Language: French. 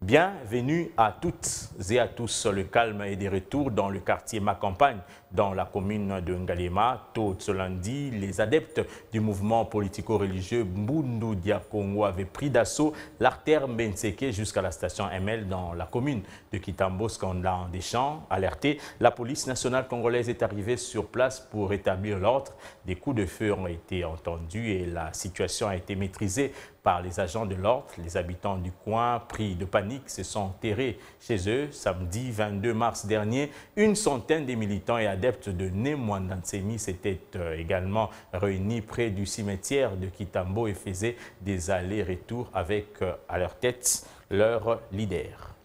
Bienvenue à toutes et à tous. Le calme est de retour dans le quartier Ma Campagne, dans la commune de Ngalema. Tôt ce lundi, les adeptes du mouvement politico-religieux Mbundu Diakongo avaient pris d'assaut l'artère Benseke jusqu'à la station ML dans la commune de Kitambo, a des Champs. alerté. la police nationale congolaise est arrivée sur place pour rétablir l'ordre. Des coups de feu ont été entendus et la situation a été maîtrisée par les agents de l'ordre. Les habitants du coin, pris de panique, se sont enterrés chez eux. Samedi 22 mars dernier, une centaine de militants et adeptes de Nemwandansemi s'étaient euh, également réunis près du cimetière de Kitambo et faisaient des allers-retours avec euh, à leur tête leur leader.